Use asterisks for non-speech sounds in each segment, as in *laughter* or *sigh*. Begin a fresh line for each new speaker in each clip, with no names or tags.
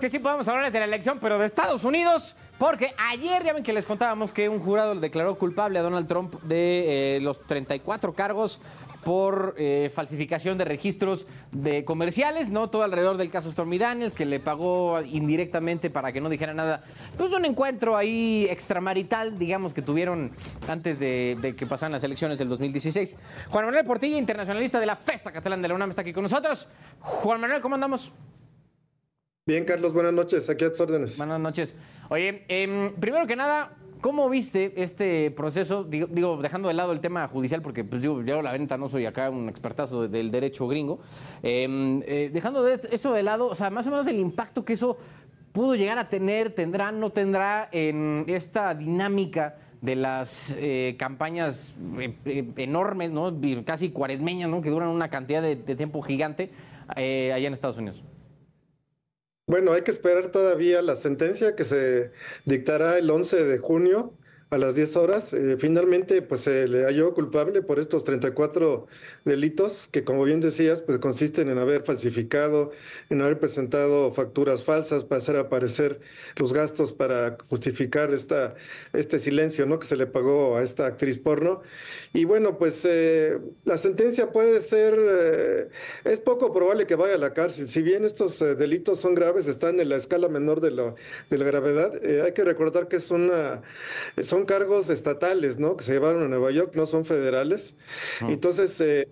que sí podemos hablar de la elección, pero de Estados Unidos, porque ayer ya ven que les contábamos que un jurado le declaró culpable a Donald Trump de eh, los 34 cargos por eh, falsificación de registros de comerciales, ¿no? Todo alrededor del caso Stormy que le pagó indirectamente para que no dijera nada. Pues un encuentro ahí extramarital, digamos, que tuvieron antes de, que pasaran las elecciones del 2016. Juan Manuel Portilla, internacionalista de la Festa Catalán de la UNAM, está aquí con nosotros. Juan Manuel, ¿cómo andamos? Bien, Carlos, buenas noches. Aquí a tus órdenes. Buenas noches. Oye, em, primero que nada, ¿cómo viste este proceso? Digo, dejando de lado el tema judicial, porque pues digo, yo la venta no soy acá un expertazo del derecho gringo. Em, eh, dejando eso de lado, o sea, más o menos el impacto que eso pudo llegar a tener, tendrá, no tendrá en esta dinámica de las eh, campañas eh, enormes, ¿no? casi cuaresmeñas, ¿no? que duran una cantidad de tiempo gigante allá en Estados Unidos.
Bueno, hay que esperar todavía la sentencia que se dictará el 11 de junio a las 10 horas. Eh, finalmente, pues se le halló culpable por estos 34 delitos que, como bien decías, pues consisten en haber falsificado, en haber presentado facturas falsas para hacer aparecer los gastos para justificar esta, este silencio ¿no? que se le pagó a esta actriz porno. Y bueno, pues eh, la sentencia puede ser, eh, es poco probable que vaya a la cárcel. Si bien estos delitos son graves, están en la escala menor de la, de la gravedad, hay que recordar que es una son cargos estatales, ¿no? Que se llevaron a Nueva York, no son federales. Ah. Entonces, eh,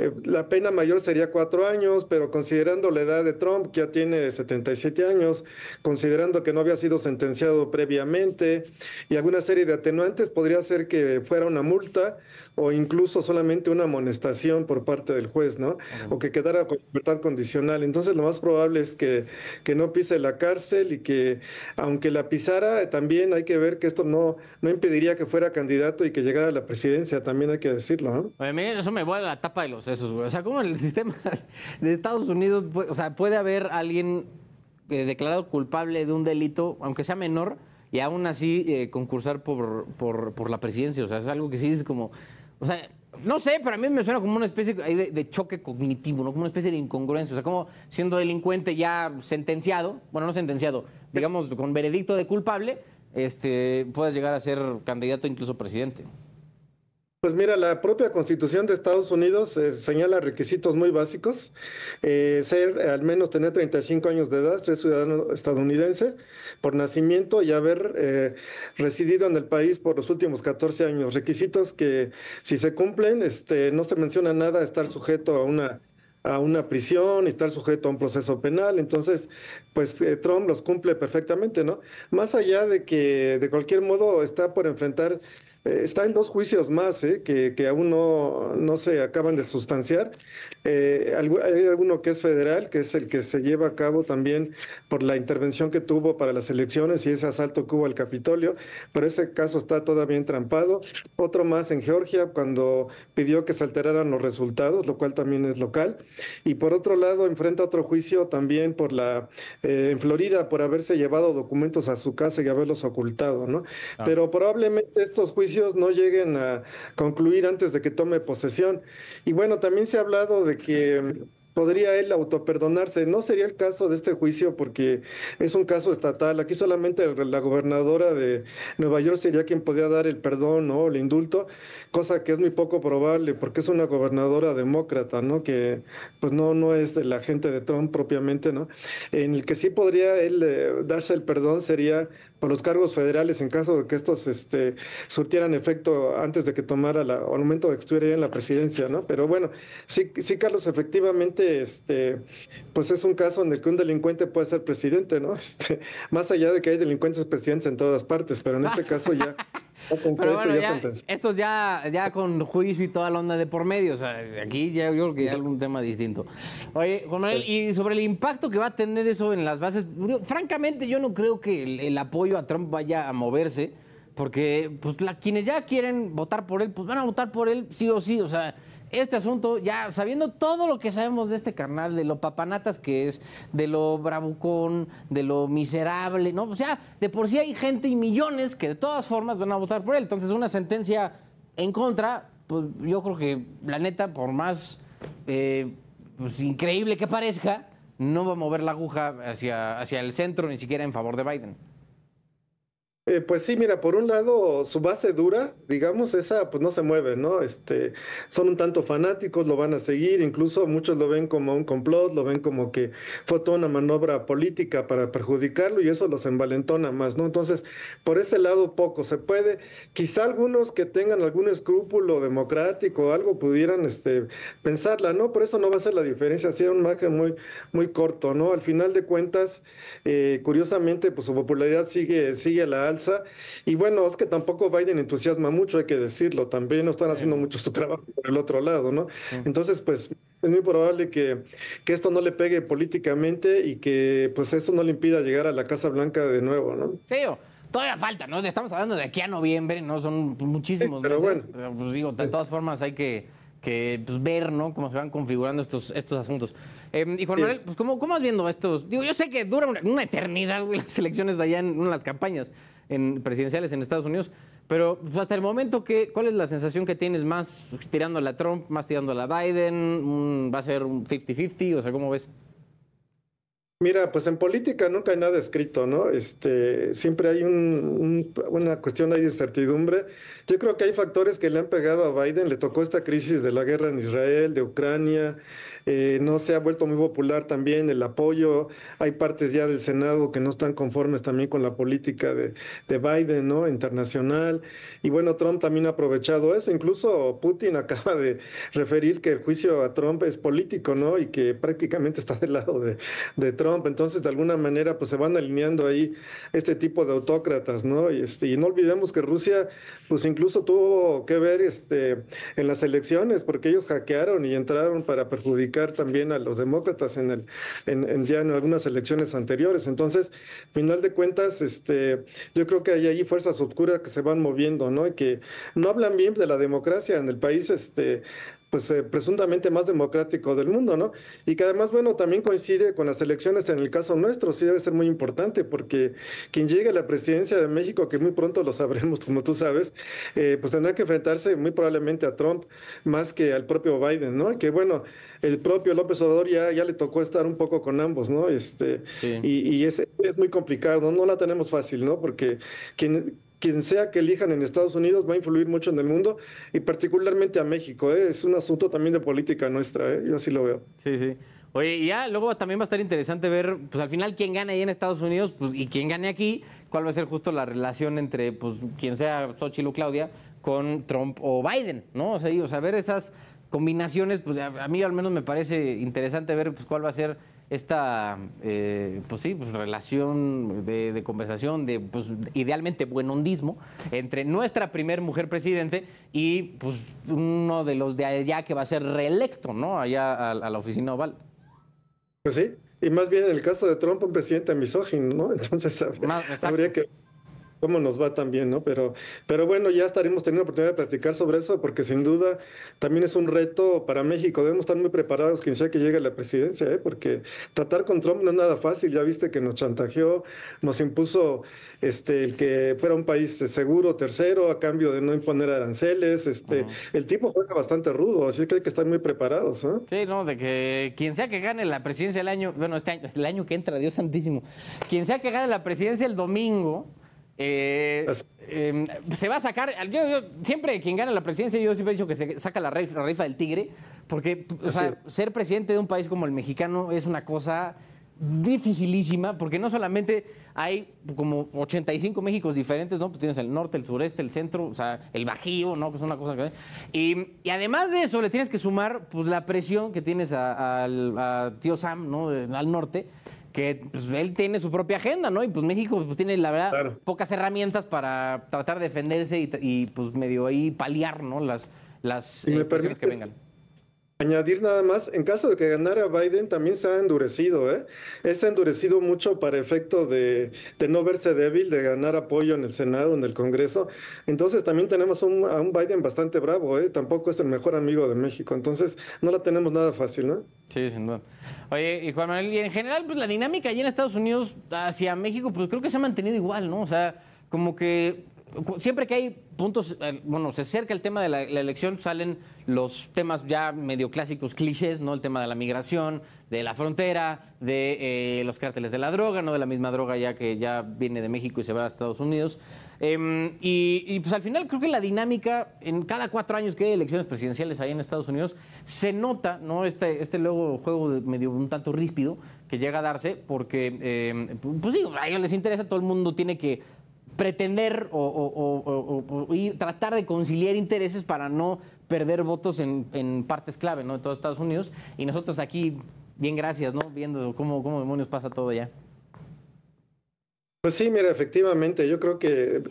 eh, la pena mayor sería cuatro años, pero considerando la edad de Trump, que ya tiene 77 años, considerando que no había sido sentenciado previamente y alguna serie de atenuantes, podría ser que fuera una multa o incluso solamente una amonestación por parte del juez, ¿no? O que quedara con libertad condicional. Entonces lo más probable es que, que no pise la cárcel y que aunque la pisara, también hay que ver que esto no, no impediría que fuera candidato y que llegara a la presidencia, también hay que decirlo.
¿no? mí Eso me va a la tapa de los o sea, ¿cómo en el *laughs* sistema de Estados Unidos, sea, puede haber alguien eh, declarado culpable de un delito, aunque sea menor, y aún así eh, concursar por, la presidencia? O sea, es algo que sí es como, o sea, no sé, pero a mí me suena como una especie de, choque cognitivo, Como una especie de incongruencia. O sea, como siendo delincuente ya sentenciado, bueno, no sentenciado, digamos, con veredicto de culpable, este, puedes llegar a ser candidato incluso presidente.
Pues mira, la propia Constitución de Estados Unidos eh, señala requisitos muy básicos, eh, ser al menos tener 35 años de edad, ser ciudadano estadounidense por nacimiento y haber eh, residido en el país por los últimos 14 años. Requisitos que si se cumplen, este, no se menciona nada estar sujeto a una a una prisión y estar sujeto a un proceso penal. Entonces, pues Trump los cumple perfectamente, ¿no? Más allá de que de cualquier modo está por enfrentar eh, está en dos juicios más eh, que, aún no, no, se acaban de sustanciar. Eh, hay alguno que es federal, que es el que se lleva a cabo también por la intervención que tuvo para las elecciones y ese asalto que hubo al Capitolio, pero ese caso está todavía entrampado. Otro más en Georgia, cuando pidió que se alteraran los resultados, lo cual también es local. Y por otro lado, enfrenta otro juicio también por la en Florida por haberse llevado documentos a su casa y haberlos ocultado, ¿no? Ah. Pero probablemente estos juicios no lleguen a concluir antes de que tome posesión. Y bueno, también se ha hablado de que mm, podría él autoperdonarse. No sería el caso de este juicio porque es un caso estatal. Aquí solamente la gobernadora de Nueva York sería quien podía dar el perdón o el indulto, cosa que es muy poco probable porque es una gobernadora demócrata, ¿no? Que pues no, no es de la gente de Trump propiamente, ¿no? En el que sí podría él eh, darse el perdón sería por los cargos federales en caso de que estos este, surtieran efecto antes de que tomara la, o al momento de que estuviera en la presidencia, ¿no? Pero bueno, sí, sí, Carlos, efectivamente, este, pues es un caso en el que un delincuente puede ser presidente, ¿no? *laughs* Este, más allá de que hay delincuentes presidentes en todas partes, pero en este caso ya pero
bueno, ya, ya, con juicio y toda la onda de por medio. O sea, aquí ya yo creo que hay algún tema distinto. Oye, Juan Manuel, y sobre el impacto que va a tener eso en las bases, francamente yo no creo que el, apoyo a Trump vaya a moverse, porque pues la, quienes ya quieren votar por él, pues van a votar por él sí o sí. O sea, este asunto, ya sabiendo todo lo que sabemos de este carnal, de lo papanatas que es, de lo bravucón, de lo miserable, ¿no? O sea, de por sí hay gente y millones que de todas formas van a votar por él. Entonces, una sentencia en contra, pues yo creo que la neta, por más eh, pues, increíble que parezca, no va a mover la aguja hacia, hacia el centro, ni siquiera en favor de Biden.
Eh, pues sí, mira, por un lado, su base dura, digamos, esa pues no se mueve, ¿no? Este, son un tanto fanáticos, lo van a seguir, incluso muchos lo ven como un complot, lo ven como que fue toda una manobra política para perjudicarlo y eso los envalentona más, ¿no? Entonces, por ese lado poco se puede. Quizá algunos que tengan algún escrúpulo democrático o algo pudieran este, pensarla, ¿no? Por eso no va a ser la diferencia, si era un margen muy, muy corto, ¿no? Al final de cuentas, eh, curiosamente, pues su popularidad sigue, sigue a la alta y bueno, es que tampoco Biden entusiasma mucho, hay que decirlo, también no están haciendo mucho su trabajo por el otro lado, ¿no? Entonces, pues es muy probable que, que esto no le pegue políticamente y que pues eso no le impida llegar a la Casa Blanca de nuevo, ¿no?
Sí, todavía falta, ¿no? Estamos hablando de aquí a noviembre, ¿no? Son muchísimos pero Bueno. pues digo, de todas formas hay que, que pues, ver, ¿no? Cómo se van configurando estos, estos asuntos y Juan Manuel, ¿cómo, ¿cómo vas viendo estos? Digo, yo sé que dura una, eternidad, las elecciones allá en, las campañas en presidenciales en Estados Unidos, pero pues, hasta el momento, ¿cuál es la sensación que tienes más tirando a la Trump, más tirando a la Biden? Mm, ¿Va a ser un 50-50? O sea, ¿cómo ves?
Mira, pues en política nunca hay nada escrito, ¿no? Este, siempre hay una cuestión de incertidumbre. Yo creo que hay factores que le han pegado a Biden. Le tocó esta crisis de la guerra en Israel, de Ucrania. Eh, no se ha vuelto muy popular también el apoyo. Hay partes ya del Senado que no están conformes también con la política de, Biden, ¿no? Internacional. Y bueno, Trump también ha aprovechado eso. Incluso Putin *laughs* acaba de referir que el juicio a Trump es político, ¿no? Y que prácticamente está del lado de Trump entonces de alguna manera pues se van alineando ahí este tipo de autócratas, ¿no? Y, este, y no olvidemos que Rusia pues incluso tuvo que ver este, en las elecciones porque ellos hackearon y entraron para perjudicar también a los demócratas en, el, en ya en algunas elecciones anteriores. Entonces, final de cuentas, este, yo creo que hay ahí fuerzas oscuras que se van moviendo, ¿no? Y que no hablan bien de la democracia en el país, este, pues eh, presuntamente más democrático del mundo, ¿no? Y que además, bueno, también coincide con las elecciones en el caso nuestro, sí debe ser muy importante, porque quien llegue a la presidencia de México, que muy pronto lo sabremos, *laughs* como tú sabes, eh, pues tendrá que enfrentarse muy probablemente a Trump más que al propio Biden, ¿no? Que bueno, el propio López Obrador ya, ya le tocó estar un poco con ambos, ¿no? Este, Y, y es, muy complicado, ¿no? no la tenemos fácil, ¿no? Porque quien quien sea que elijan en Estados Unidos va a influir mucho en el mundo y particularmente a México. ¿eh? Es un asunto también de política nuestra, ¿eh?
yo así lo veo. Sí, sí. Oye, y ya luego también va a estar interesante ver, pues al final, quién gana ahí en Estados Unidos pues, y quién gane aquí, cuál va a ser justo la relación entre, pues, quien sea Xochitl o Claudia con Trump o Biden, ¿no? O sea, ver esas combinaciones, pues a, mí al menos me parece interesante ver pues, cuál va a ser esta eh, pues sí, pues relación de, conversación, de pues, idealmente buenondismo entre nuestra primer mujer presidente y pues uno de los de allá que va a ser reelecto, ¿no? Allá a, la oficina oval.
Pues sí, y más bien en el caso de Trump, un presidente misógino, ¿no? *laughs* Entonces habría que cómo nos va también, ¿no? Pero, pero bueno, ya estaremos teniendo la oportunidad de platicar sobre eso, porque sin duda también es un reto para México. Debemos estar muy preparados quien sea que llegue a la presidencia, ¿eh? porque tratar con Trump no es nada fácil. Ya viste que nos chantajeó, nos impuso este, el que fuera un país seguro, tercero, a cambio de no imponer aranceles. Este, El tipo juega bastante rudo, así que hay que estar muy preparados. ¿eh?
Sí, no, de que quien sea que gane la presidencia el año, bueno, este año, el año que entra, Dios santísimo, quien sea que gane la presidencia el domingo, eh, em, se va a sacar. Yo, siempre quien gana la presidencia, yo siempre he dicho que se saca la rifa, del tigre, porque ser presidente de un país como el mexicano es una cosa dificilísima, porque no solamente hay como 85 Méxicos diferentes, ¿no? Pues tienes el norte, el sureste, el centro, o sea, el bajío, ¿no? Que es una cosa que... Y, y además de eso, le tienes que sumar pues, la presión que tienes al tío Sam, ¿no? Al norte que pues, él tiene su propia agenda, ¿no? Y pues México pues, tiene, la verdad, pocas herramientas para tratar de defenderse y, pues medio ahí paliar, ¿no? Las, las eh, que vengan.
Añadir nada más, en caso de que ganara Biden también se ha endurecido, ¿eh? Se ha endurecido mucho para efecto de, no verse débil, de ganar apoyo en el Senado, en el Congreso. Entonces también tenemos un, a un Biden bastante bravo, ¿eh? Tampoco es el mejor amigo de México. Entonces no la tenemos nada
fácil, ¿no? Sí, sin duda. Oye, y Juan Manuel, y en general, pues la dinámica allí en Estados Unidos hacia México, pues creo que se ha mantenido igual, ¿no? O sea, como que siempre que hay puntos, eh, bueno, se acerca el tema de la, elección, salen los temas ya medio clásicos, clichés, ¿no? El tema de la migración, de la frontera, de eh, los cárteles de la droga, ¿no? De la misma droga ya que ya viene de México y se va a Estados Unidos. Em, y, pues al final creo que la dinámica, en cada cuatro años que hay elecciones presidenciales ahí en Estados Unidos, se nota, ¿no? Este, este luego juego medio un tanto ríspido que llega a darse, porque, em, pues digo, a ellos les interesa, todo el mundo tiene que pretender o, tratar de conciliar intereses para no perder votos en, partes clave, ¿no? De todos Estados Unidos. Y nosotros aquí, bien gracias, ¿no? Viendo cómo, cómo demonios pasa todo ya.
Pues sí, mira, efectivamente, yo creo que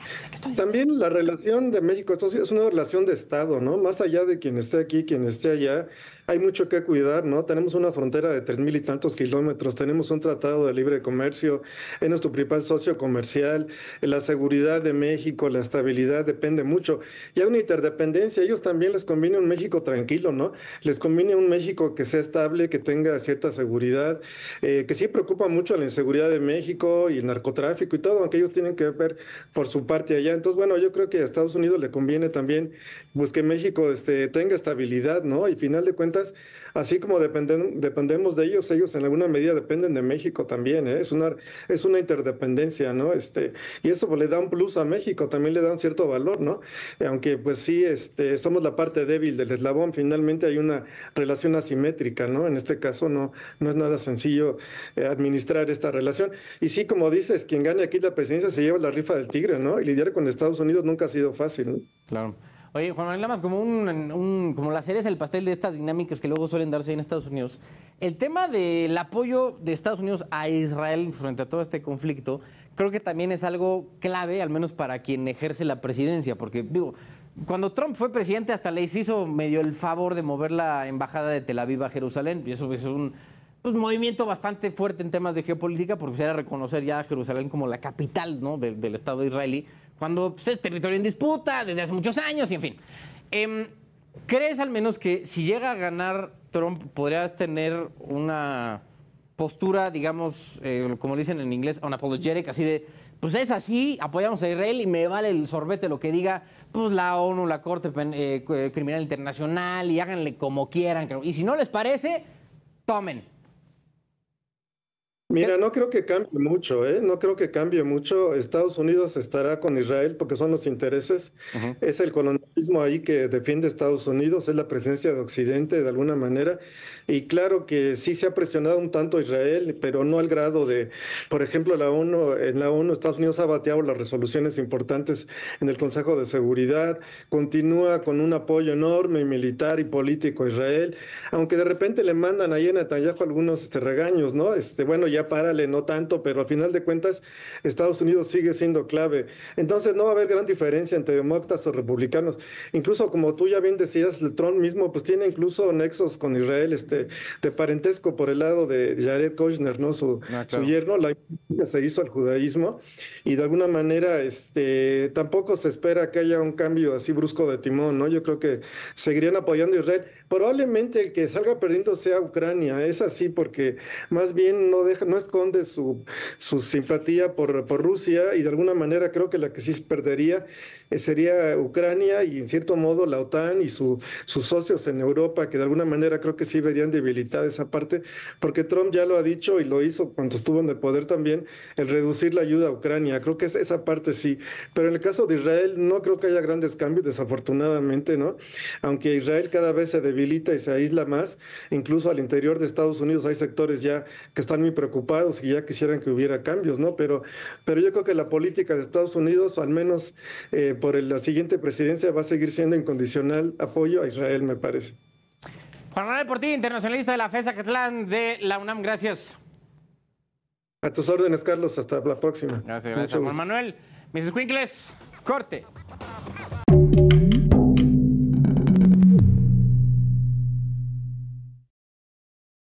también la relación de México estados Unidos es una relación de Estado, ¿no? Más allá de quien esté aquí, quien esté allá, hay mucho que cuidar, ¿no? Tenemos una frontera de tres mil y tantos kilómetros, tenemos un tratado de libre comercio, es nuestro principal socio comercial, la seguridad de México, la estabilidad depende mucho. Y hay una interdependencia, ellos también les conviene un México tranquilo, ¿no? Les conviene un México que sea estable, que tenga cierta seguridad, eh, que sí preocupa mucho la inseguridad de México y el narcotráfico y todo, aunque ellos tienen que ver por su parte allá. Entonces, bueno, yo creo que a Estados Unidos le conviene también pues que México este, tenga estabilidad, ¿no? Y final de cuentas, así como dependemos de ellos, ellos en alguna medida dependen de México también, ¿eh? es, una, es una interdependencia, ¿no? Este, y eso pues, le da un plus a México, también le da un cierto valor, ¿no? Aunque pues sí, este, somos la parte débil del eslabón, finalmente hay una relación asimétrica, ¿no? En este caso no, no es nada sencillo eh, administrar esta relación. Y sí, como dices, quien gane aquí la presidencia se lleva la rifa del tigre, ¿no? Y lidiar con Estados Unidos nunca ha sido fácil. ¿no?
Claro. Oye, Juan Manuel Lama, como, un, un, como la cereza del pastel de estas dinámicas que luego suelen darse en Estados Unidos, el tema del apoyo de Estados Unidos a Israel frente a todo este conflicto, creo que también es algo clave, al menos para quien ejerce la presidencia, porque digo, cuando Trump fue presidente hasta le hizo medio el favor de mover la embajada de Tel Aviv a Jerusalén, y eso es un pues, movimiento bastante fuerte en temas de geopolítica, porque se era reconocer ya a Jerusalén como la capital ¿no? del Estado israelí, cuando pues, es territorio en disputa desde hace muchos años y en fin. Em, ¿Crees al menos que si llega a ganar Trump podrías tener una postura, digamos, eh, como dicen en inglés, unapologetic, así de, pues es así, apoyamos a Israel y me vale el sorbete lo que diga, pues la ONU, la Corte eh, Criminal Internacional y háganle como quieran. Y si no les parece, tomen.
Mira, eh, no creo que cambie mucho, ¿eh? No creo que cambie mucho. Estados Unidos estará con Israel porque son los intereses. Es el colonialismo ahí que defiende Estados Unidos, es la presencia de Occidente de alguna manera. Y claro que sí se ha presionado un tanto Israel, pero no al grado de, por ejemplo, la ONU, en la ONU Estados Unidos ha bateado las resoluciones importantes en el Consejo de Seguridad, continúa con un apoyo enorme militar y político a Israel, aunque de repente le mandan ahí en Netanyahu algunos este, regaños, ¿no? Este, bueno, ya ya párale, no tanto, pero al final de cuentas Estados Unidos sigue siendo clave. Entonces no va a haber gran diferencia entre demócratas o republicanos. Incluso como tú ya bien decías, el Trump mismo pues tiene incluso nexos con Israel, este, de parentesco por el lado de Jared Kushner, ¿no? Su, ah, yerno, la se hizo al judaísmo y de alguna manera este, tampoco se espera que haya un cambio así brusco de timón, ¿no? Yo creo que seguirían apoyando a Israel. Probablemente el que salga perdiendo sea Ucrania, es así porque más bien no dejan no esconde su, su simpatía por, por, Rusia y de alguna manera creo que la que sí perdería eh, sería Ucrania y en cierto modo la OTAN y su, sus socios en Europa, que de alguna manera creo que sí verían debilitada esa parte, porque Trump ya lo ha dicho y lo hizo cuando estuvo en el poder también, el reducir la ayuda a Ucrania. Creo que esa parte sí. Pero en el caso de Israel no creo que haya grandes cambios, desafortunadamente, ¿no? Aunque Israel cada vez se debilita y se aísla más, incluso al interior de Estados Unidos hay sectores ya que están muy preocupados que y ya quisieran que hubiera cambios, ¿no? Pero, pero yo creo que la política de Estados Unidos, al menos eh, por la siguiente presidencia, va a seguir siendo incondicional apoyo a Israel, me parece.
Juan Manuel Portillo, internacionalista de la FESA Catlán de la UNAM, gracias.
A tus órdenes, Carlos, hasta la próxima. Gracias, gracias. Juan
Manuel, Mrs. corte.